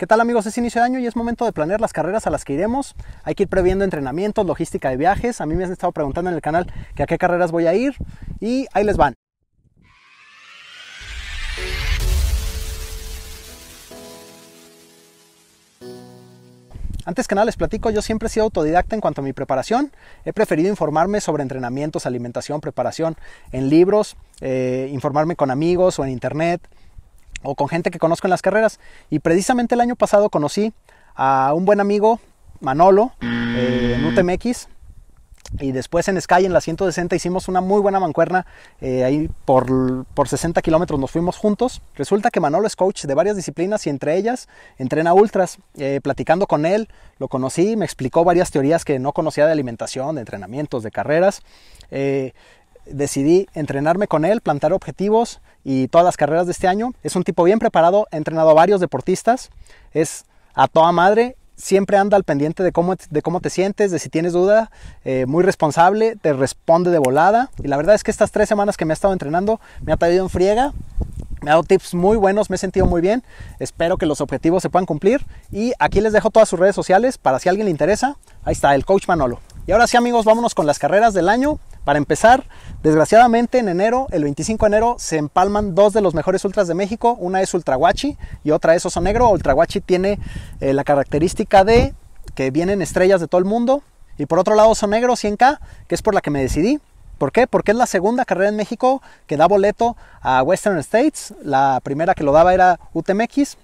¿Qué tal amigos? Es inicio de año y es momento de planear las carreras a las que iremos. Hay que ir previendo entrenamientos, logística de viajes. A mí me han estado preguntando en el canal que a qué carreras voy a ir y ahí les van. Antes que nada les platico, yo siempre he sido autodidacta en cuanto a mi preparación. He preferido informarme sobre entrenamientos, alimentación, preparación en libros, eh, informarme con amigos o en internet o con gente que conozco en las carreras. Y precisamente el año pasado conocí a un buen amigo, Manolo, eh, en UTMX. Y después en Sky, en la 160, hicimos una muy buena mancuerna. Eh, ahí por, 60 kilómetros nos fuimos juntos. Resulta que Manolo es coach de varias disciplinas y entre ellas entrena ultras. Eh, platicando con él, lo conocí, me explicó varias teorías que no conocía de alimentación, de entrenamientos, de carreras. decidí entrenarme con él, plantar objetivos y todas las carreras de este año. Es un tipo bien preparado, entrenado a varios deportistas, es a toda madre, siempre anda al pendiente de cómo, de cómo te sientes, de si tienes duda, eh, muy responsable, te responde de volada. Y la verdad es que estas tres semanas que me ha estado entrenando me ha traído en friega. Me ha dado tips muy buenos, me he sentido muy bien. Espero que los objetivos se puedan cumplir. Y aquí les dejo todas sus redes sociales para si a alguien le interesa. Ahí está, el coach Manolo. Y ahora sí amigos, vámonos con las carreras del año. Para empezar, desgraciadamente en enero, el 25 de enero, se empalman dos de los mejores ultras de México. Una es Ultraguachi y otra es Oso Negro. Ultraguachi tiene eh, la característica de que vienen estrellas de todo el mundo. Y por otro lado, Oso Negro 100K, que es por la que me decidí. ¿Por qué? Porque es la segunda carrera en México que da boleto a Western States. La primera que lo daba era UTMX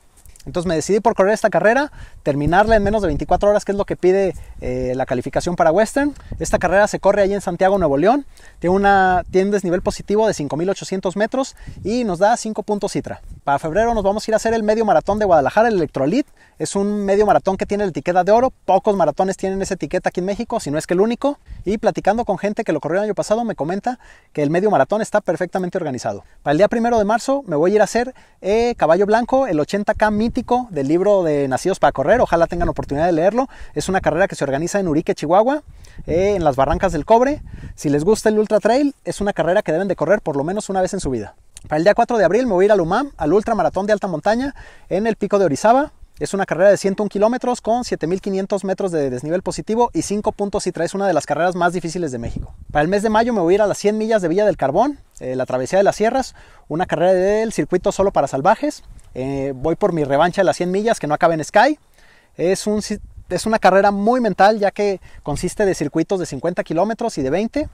entonces me decidí por correr esta carrera, terminarla en menos de 24 horas, que es lo que pide eh, la calificación para Western. Esta carrera se corre ahí en Santiago, Nuevo León. Tiene, una, tiene un desnivel positivo de 5.800 metros y nos da 5 puntos citra. Para febrero nos vamos a ir a hacer el medio maratón de Guadalajara, el Electrolit. Es un medio maratón que tiene la etiqueta de oro. Pocos maratones tienen esa etiqueta aquí en México, si no es que el único. Y platicando con gente que lo corrió el año pasado, me comenta que el medio maratón está perfectamente organizado. Para el día primero de marzo me voy a ir a hacer eh, Caballo Blanco, el 80K mítico del libro de Nacidos para Correr. Ojalá tengan oportunidad de leerlo. Es una carrera que se organiza en Urique, Chihuahua, eh, en las Barrancas del Cobre. Si les gusta el Ultra Trail, es una carrera que deben de correr por lo menos una vez en su vida. Para el día 4 de abril me voy a ir al UMAM, al ultramaratón de alta montaña, en el pico de Orizaba. Es una carrera de 101 kilómetros con 7.500 metros de desnivel positivo y 5 puntos y traes una de las carreras más difíciles de México. Para el mes de mayo me voy a ir a las 100 millas de Villa del Carbón, eh, la travesía de las sierras, una carrera del circuito solo para salvajes. Eh, voy por mi revancha de las 100 millas que no acaba en Sky. Es, es una carrera muy mental ya que consiste de circuitos de 50 kilómetros y de 20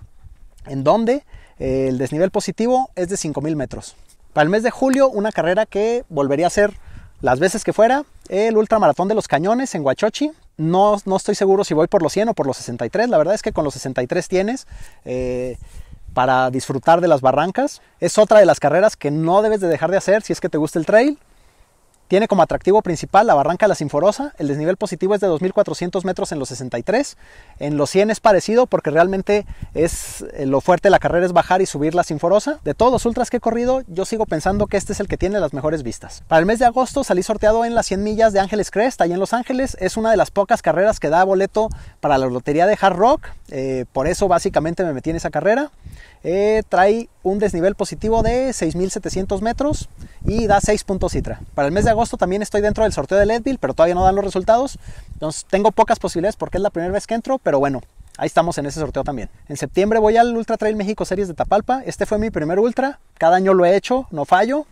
en donde eh, el desnivel positivo es de 5.000 metros. Para el mes de julio, una carrera que volvería a ser las veces que fuera, el ultramaratón de los cañones en Huachochi. No, estoy seguro si voy por los 100 o por los 63, la verdad es que con los 63 tienes eh, para disfrutar de las barrancas. Es otra de las carreras que no debes de dejar de hacer si es que te gusta el trail. Tiene como atractivo principal la barranca de la Sinforosa, el desnivel positivo es de 2.400 metros en los 63, en los 100 es parecido porque realmente es eh, lo fuerte de la carrera es bajar y subir la Sinforosa. De todos los ultras que he corrido, yo sigo pensando que este es el que tiene las mejores vistas. Para el mes de agosto salí sorteado en las 100 millas de Ángeles Crest, ahí en Los Ángeles, es una de las pocas carreras que da boleto para la lotería de Hard Rock, eh, por eso básicamente me metí en esa carrera. Eh, trae un desnivel positivo de 6.700 metros y da 6 puntos citra. Para el mes de agosto también estoy dentro del sorteo de Leadville, pero todavía no dan los resultados. Entonces tengo pocas posibilidades porque es la primera vez que entro, pero bueno, ahí estamos en ese sorteo también. En septiembre voy al Ultra Trail México Series de Tapalpa. Este fue mi primer ultra. Cada año lo he hecho, no fallo.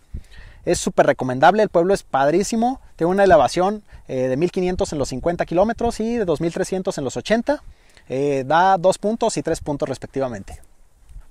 Es súper recomendable, el pueblo es padrísimo. tiene una elevación eh, de 1500 en los 50 kilómetros y de 2300 en los 80. Eh, da dos puntos y tres puntos respectivamente.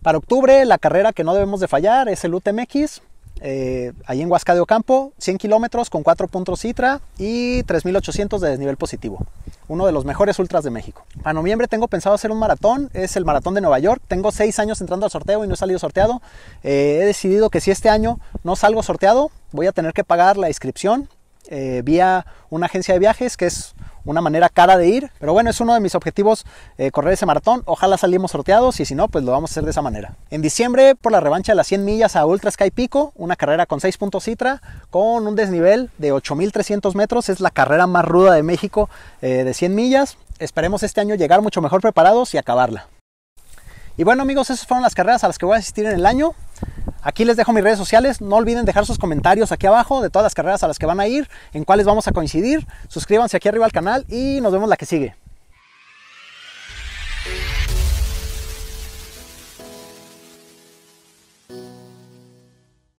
Para octubre, la carrera que no debemos de fallar es el UTMX, eh, ahí en Huasca de Ocampo, 100 kilómetros con 4 puntos Citra y 3.800 de desnivel positivo. Uno de los mejores ultras de México. Para noviembre tengo pensado hacer un maratón, es el maratón de Nueva York. Tengo 6 años entrando al sorteo y no he salido sorteado. Eh, he decidido que si este año no salgo sorteado, voy a tener que pagar la inscripción eh, vía una agencia de viajes, que es una manera cara de ir. Pero bueno, es uno de mis objetivos eh, correr ese maratón. Ojalá salimos sorteados y si no, pues lo vamos a hacer de esa manera. En diciembre, por la revancha de las 100 millas a Ultra Sky Pico, una carrera con 6 puntos Citra, con un desnivel de 8.300 metros. Es la carrera más ruda de México eh, de 100 millas. Esperemos este año llegar mucho mejor preparados y acabarla Y bueno amigos, esas fueron las carreras a las que voy a asistir en el año. Aquí les dejo mis redes sociales. No olviden dejar sus comentarios aquí abajo de todas las carreras a las que van a ir, en cuáles vamos a coincidir. Suscríbanse aquí arriba al canal y nos vemos la que sigue.